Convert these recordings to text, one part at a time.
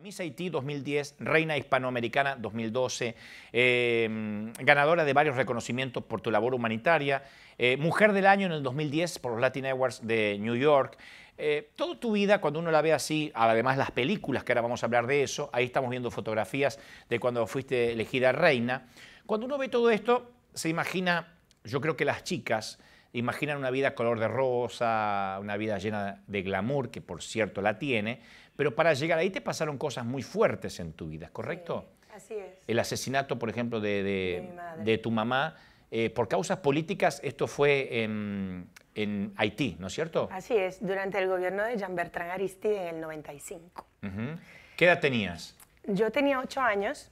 Miss Haití 2010, Reina Hispanoamericana 2012, em, ganadora de varios reconocimientos por tu labor humanitaria, eh, Mujer del Año en el 2010 por los Latin Awards de New York. Eh, toda tu vida, cuando uno la ve así, además las películas, que ahora vamos a hablar de eso, ahí estamos viendo fotografías de cuando fuiste elegida reina. Cuando uno ve todo esto, se imagina, yo creo que las chicas, imaginan una vida color de rosa, una vida llena de glamour, que por cierto la tiene, pero para llegar ahí te pasaron cosas muy fuertes en tu vida, ¿correcto? así es. El asesinato, por ejemplo, de, tu mamá, eh, por causas políticas, esto fue en, Haití, ¿no es cierto? Así es, durante el gobierno de Jean-Bertrand Aristide en el 95. ¿Qué edad tenías? Yo tenía 8 años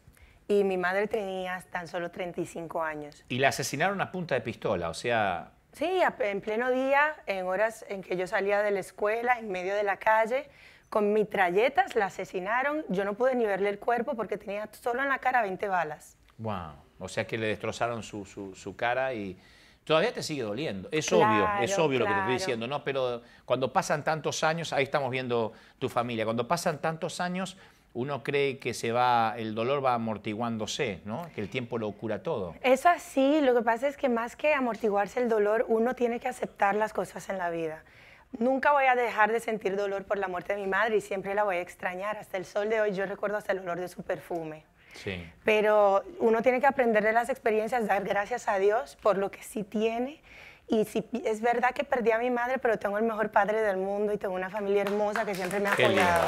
y mi madre tenía tan solo 35 años. Y la asesinaron a punta de pistola, o sea, Sí, en pleno día, en horas en que yo salía de la escuela, en medio de la calle, con mitralletas la asesinaron. Yo no pude ni verle el cuerpo porque tenía solo en la cara 20 balas. Wow. O sea que le destrozaron su, cara y todavía te sigue doliendo. Es obvio, es obvio lo que te estoy diciendo, ¿no? Pero cuando pasan tantos años, ahí estamos viendo tu familia, cuando pasan tantos años uno cree que se va, el dolor va amortiguándose, ¿no? Que el tiempo lo cura todo. Es así, lo que pasa es que más que amortiguarse el dolor, uno tiene que aceptar las cosas en la vida. Nunca voy a dejar de sentir dolor por la muerte de mi madre y siempre la voy a extrañar. Hasta el sol de hoy yo recuerdo hasta el olor de su perfume. Sí. Pero uno tiene que aprender de las experiencias, dar gracias a Dios por lo que sí tiene. Y si es verdad que perdí a mi madre, pero tengo el mejor padre del mundo y tengo una familia hermosa que siempre me ha apoyado.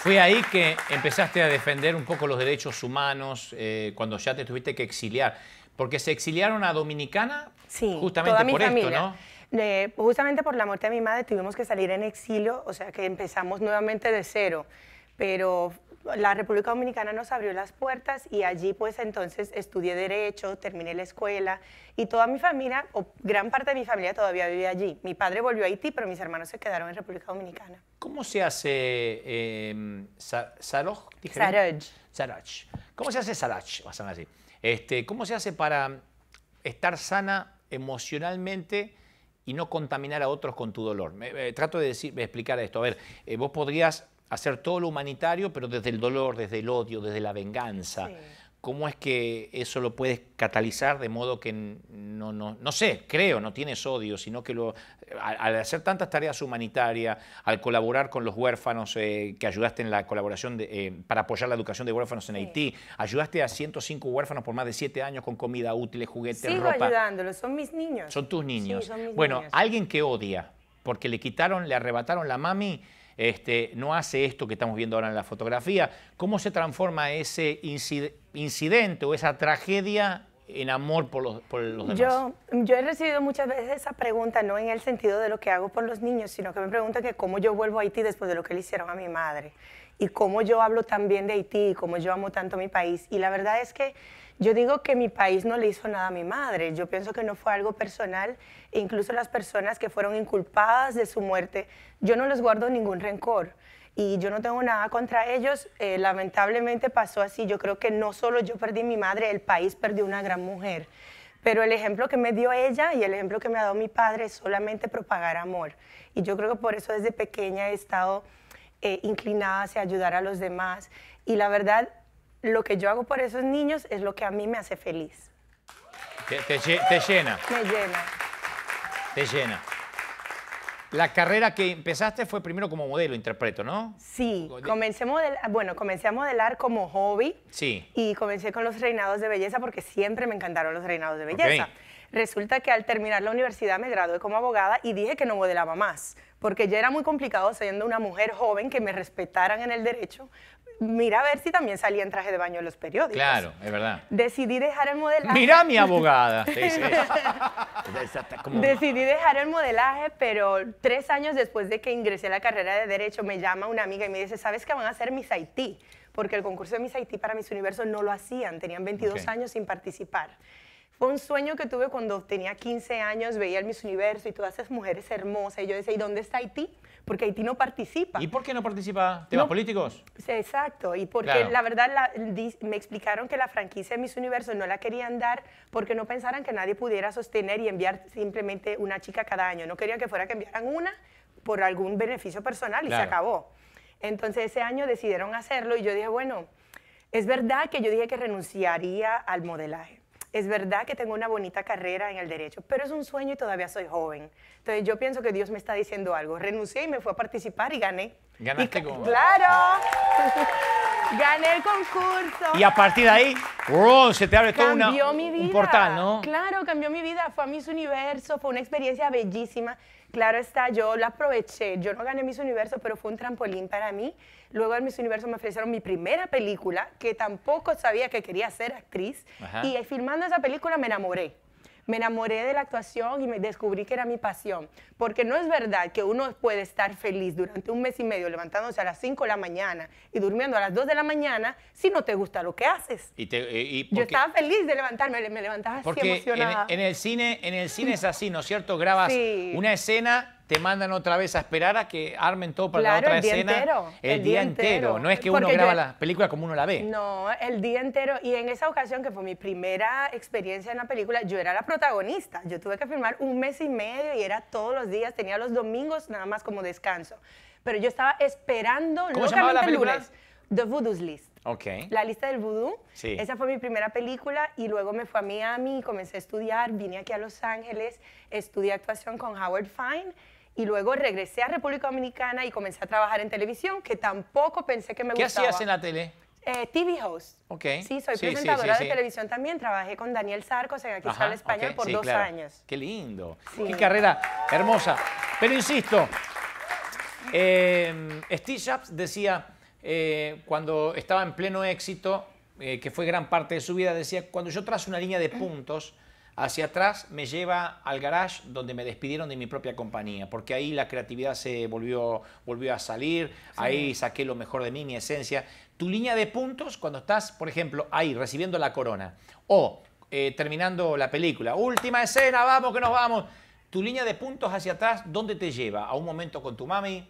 Fue ahí que empezaste a defender un poco los derechos humanos eh, cuando ya te tuviste que exiliar. Porque se exiliaron a Dominicana justamente por esto, ¿no? justamente por la muerte de mi madre tuvimos que salir en exilio, o sea que empezamos nuevamente de cero. Pero la República Dominicana nos abrió las puertas y allí pues entonces estudié derecho, terminé la escuela y toda mi familia, o gran parte de mi familia todavía vive allí. Mi padre volvió a Haití, pero mis hermanos se quedaron en República Dominicana. Em, ¿Cómo se hace Saroj? ¿Cómo se hace Saraj? Este, ¿Cómo se hace para estar sana emocionalmente y no contaminar a otros con tu dolor? Eh, trato de, decir, explicar esto. A ver, eh, vos podrías hacer todo lo humanitario, pero desde el dolor, desde el odio, desde la venganza. ¿Cómo es que eso lo puedes catalizar de modo que, no, no, no sé, creo, no tienes odio, sino que lo, al, hacer tantas tareas humanitarias, al colaborar con los huérfanos, eh, que ayudaste en la colaboración eh, para apoyar la educación de huérfanos en Haití, ayudaste a 105 huérfanos por más de 7 años con comida útil, juguetes, ropa. Sigo ayudándolos, son mis niños. Son tus niños. bueno, alguien que odia porque le quitaron, le arrebataron la mami este, no hace esto que estamos viendo ahora en la fotografía. ¿Cómo se transforma ese incidente o esa tragedia en amor por los, los demás? Yo, he recibido muchas veces esa pregunta, no en el sentido de lo que hago por los niños, sino que me preguntan que cómo yo vuelvo a Haití después de lo que le hicieron a mi madre y cómo yo hablo también de Haití y cómo yo amo tanto mi país. Y la verdad es que yo digo que mi país no le hizo nada a mi madre. Yo pienso que no fue algo personal. E incluso las personas que fueron inculpadas de su muerte, yo no les guardo ningún rencor. Y yo no tengo nada contra ellos. Eh, lamentablemente pasó así. Yo creo que no solo yo perdí mi madre, el país perdió una gran mujer. Pero el ejemplo que me dio ella y el ejemplo que me ha dado mi padre es solamente propagar amor. Y yo creo que por eso desde pequeña he estado eh, inclinada hacia ayudar a los demás. Y la verdad, lo que yo hago por esos niños es lo que a mí me hace feliz. Te, llena. Me llena. Te llena. La carrera que empezaste fue primero como modelo, interpreto, ¿no? Sí, comencé, bueno, comencé a modelar como hobby. Sí. Y comencé con los reinados de belleza porque siempre me encantaron los reinados de belleza. Resulta que al terminar la universidad me gradué como abogada y dije que no modelaba más porque ya era muy complicado siendo una mujer joven que me respetaran en el derecho. Mira a ver si también salía en traje de baño en los periódicos. Claro, es verdad. Decidí dejar el modelaje. Mira mi abogada. Decidí dejar el modelaje, pero tres años después de que ingresé a la carrera de derecho, me llama una amiga y me dice, ¿sabes qué van a hacer mis Haití? Porque el concurso de mis Haití para mis universos no lo hacían, tenían 22 años sin participar. Fue un sueño que tuve cuando tenía 15 años, veía el Miss Universo y todas esas mujeres hermosas. Y yo decía, ¿y dónde está Haití? Porque Haití no participa. ¿Y por qué no participa? ¿Temas políticos? Exacto. Y porque la verdad me explicaron que la franquicia de Miss Universo no la querían dar porque no pensaran que nadie pudiera sostener y enviar simplemente una chica cada año. No querían que fuera que enviaran una por algún beneficio personal y se acabó. Entonces ese año decidieron hacerlo y yo dije, bueno, es verdad que yo dije que renunciaría al modelaje es verdad que tengo una bonita carrera en el derecho, pero es un sueño y todavía soy joven. Entonces yo pienso que Dios me está diciendo algo. Renuncié y me fui a participar y gané. Ganaste y, Claro. gané el concurso. Y a partir de ahí, wow, ¡oh! se te abre todo una, un portal, ¿no? Claro, cambió mi vida. Fue a mis universos, fue una experiencia bellísima. Claro está, yo la aproveché. Yo no gané Miss Universo, pero fue un trampolín para mí. Luego en Miss Universo me ofrecieron mi primera película, que tampoco sabía que quería ser actriz. Y filmando esa película me enamoré me enamoré de la actuación y me descubrí que era mi pasión. Porque no es verdad que uno puede estar feliz durante un mes y medio levantándose a las 5 de la mañana y durmiendo a las 2 de la mañana si no te gusta lo que haces. Y te, eh, Yo estaba feliz de levantarme, me levantaba así emocionada. En, el cine, en el cine es así, ¿no es cierto? Grabas una escena te mandan otra vez a esperar a que armen todo para la otra el Día entero, el, día entero. No es que uno graba la película como uno la ve. No, el día entero. Y en esa ocasión, que fue mi primera experiencia en la película, yo era la protagonista. Yo tuve que filmar un mes y medio y era todos los días. Tenía los domingos nada más como descanso. Pero yo estaba esperando ¿Cómo se llamaba la película? The Voodoo's List. Okay. La lista del vudú. Sí. Esa fue mi primera película y luego me fui a Miami, comencé a estudiar, vine aquí a Los Ángeles, estudié actuación con Howard Fine y luego regresé a República Dominicana y comencé a trabajar en televisión, que tampoco pensé que me gustaba. ¿Qué hacías en la tele? Eh, TV host. Sí, soy presentadora de televisión también. Trabajé con Daniel Sarcos en Aquí Sale Español por dos años. Qué lindo. Qué carrera hermosa. Pero insisto, eh, Steve Jobs decía, eh, cuando estaba en pleno éxito, que fue gran parte de su vida, decía, cuando yo trazo una línea de puntos Hacia atrás me lleva al garage donde me despidieron de mi propia compañía, porque ahí la creatividad se volvió, volvió a salir, ahí saqué lo mejor de mí, mi esencia. Tu línea de puntos cuando estás, por ejemplo, ahí recibiendo la corona o eh, terminando la película, última escena, vamos que nos vamos. Tu línea de puntos hacia atrás, ¿dónde te lleva? ¿A un momento con tu mami?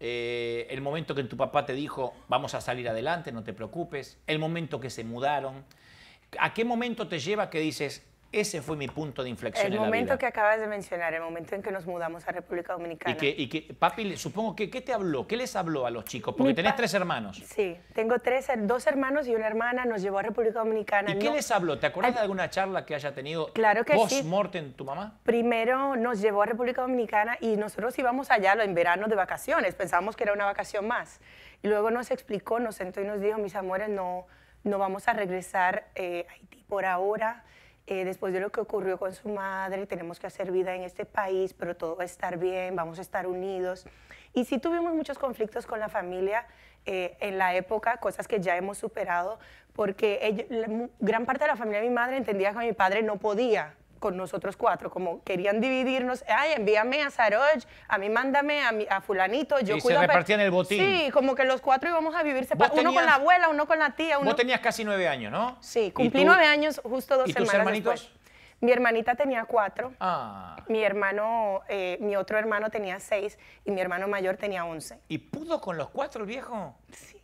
Eh, el momento que tu papá te dijo, vamos a salir adelante, no te preocupes, el momento que se mudaron, ¿a qué momento te lleva que dices, ese fue mi punto de inflexión. El en momento la vida. que acabas de mencionar, el momento en que nos mudamos a República Dominicana. Y que, y papi, supongo que, ¿qué te habló? ¿Qué les habló a los chicos? Porque tenés tres hermanos. Sí, tengo tres, dos hermanos y una hermana, nos llevó a República Dominicana. ¿Y qué les habló? ¿Te acuerdas de alguna charla que haya tenido claro que post tu mamá? Primero nos llevó a República Dominicana y nosotros íbamos allá en verano de vacaciones, pensábamos que era una vacación más. Y luego nos explicó, nos sentó y nos dijo, mis amores, no, no vamos a regresar eh, a Haití por ahora. Eh, después de lo que ocurrió con su madre, tenemos que hacer vida en este país, pero todo va a estar bien, vamos a estar unidos. Y sí tuvimos muchos conflictos con la familia eh, en la época, cosas que ya hemos superado, porque gran parte de la familia de mi madre entendía que mi padre no podía con nosotros cuatro, como querían dividirnos, ay, envíame a Saroj, a mí mándame a, a fulanito, yo y se el botín. Sí, como que los cuatro íbamos a vivir separados, uno con la abuela, uno con la tía. Uno... Vos tenías casi nueve años, ¿no? Sí, cumplí nueve años justo dos ¿y semanas tus hermanitos? Mi hermanita tenía cuatro, ah. mi hermano, eh, mi otro hermano tenía seis y mi hermano mayor tenía once. ¿Y pudo con los cuatro viejo? Sí.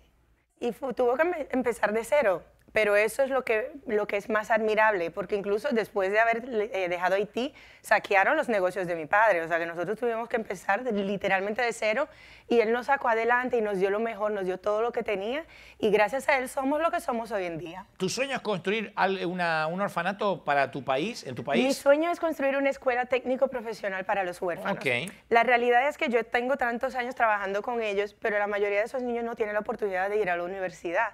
Y tuvo que empezar de cero pero eso es lo que, lo que es más admirable, porque incluso después de haber eh, dejado Haití, saquearon los negocios de mi padre, o sea que nosotros tuvimos que empezar literalmente de cero y él nos sacó adelante y nos dio lo mejor, nos dio todo lo que tenía y gracias a él somos lo que somos hoy en día. ¿Tu sueño es construir una, un orfanato para tu país, en tu país? Mi sueño es construir una escuela técnico-profesional para los huérfanos. La realidad es que yo tengo tantos años trabajando con ellos, pero la mayoría de esos niños no tienen la oportunidad de ir a la universidad.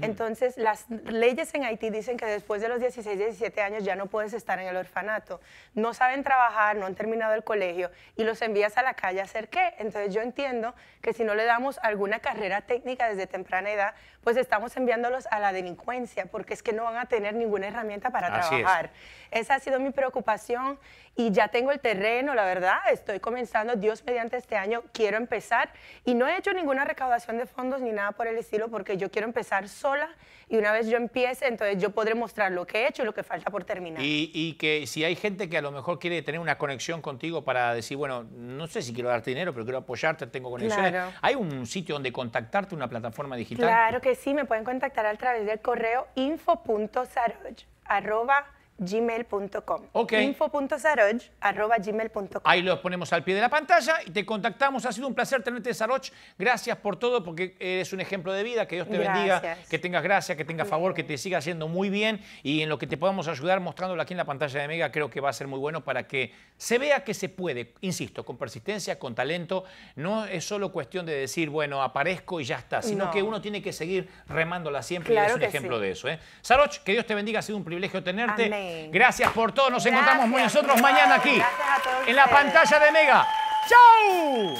Entonces, las leyes en Haití dicen que después de los 16, 17 años ya no puedes estar en el orfanato. No saben trabajar, no han terminado el colegio y los envías a la calle a hacer qué. Entonces yo entiendo que si no le damos alguna carrera técnica desde temprana edad, pues estamos enviándolos a la delincuencia porque es que no van a tener ninguna herramienta para trabajar. Esa ha sido mi preocupación y ya tengo el terreno, la verdad. Estoy comenzando, Dios mediante este año, quiero empezar y no he hecho ninguna recaudación de fondos ni nada por el estilo porque yo quiero empezar sola y una vez yo empiece, entonces yo podré mostrar lo que he hecho y lo que falta por terminar. Y, que si hay gente que a lo mejor quiere tener una conexión contigo para decir, bueno, no sé si quiero darte dinero, pero quiero apoyarte, tengo conexiones. ¿Hay un sitio donde contactarte, una plataforma digital? Claro que sí, me pueden contactar a través del correo info.saroj gmail.com. Ok. Ahí lo ponemos al pie de la pantalla y te contactamos. Ha sido un placer tenerte, Saroch Gracias por todo, porque eres un ejemplo de vida. Que Dios te bendiga, que tengas gracia, que tengas favor, que te siga haciendo muy bien. Y en lo que te podamos ayudar mostrándolo aquí en la pantalla de Mega, creo que va a ser muy bueno para que se vea que se puede, insisto, con persistencia, con talento. No es solo cuestión de decir, bueno, aparezco y ya está, sino que uno tiene que seguir remándola siempre y es un ejemplo de eso. ¿eh? Saroj, que Dios te bendiga. Ha sido un privilegio tenerte. Gracias por todo. Nos encontramos encontramos nosotros mañana aquí. en la pantalla de Mega. ¡Chau!